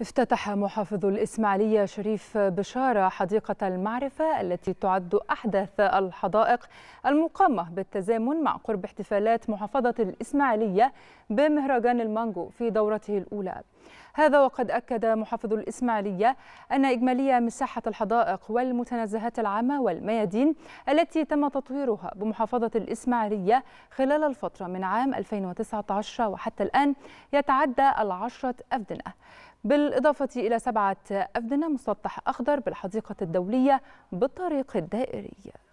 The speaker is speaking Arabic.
افتتح محافظ الإسماعيلية شريف بشارة حديقة المعرفة التي تعد أحدث الحدائق المقامة بالتزامن مع قرب احتفالات محافظة الإسماعيلية بمهرجان المانجو في دورته الأولى هذا وقد أكد محافظ الإسماعيلية أن إجمالية مساحة الحدائق والمتنزهات العامة والميادين التي تم تطويرها بمحافظة الإسماعيلية خلال الفترة من عام 2019 وحتى الآن يتعدى العشرة أفدنة بالإضافة إلى سبعة أفدنة مسطح أخضر بالحديقة الدولية بالطريق الدائري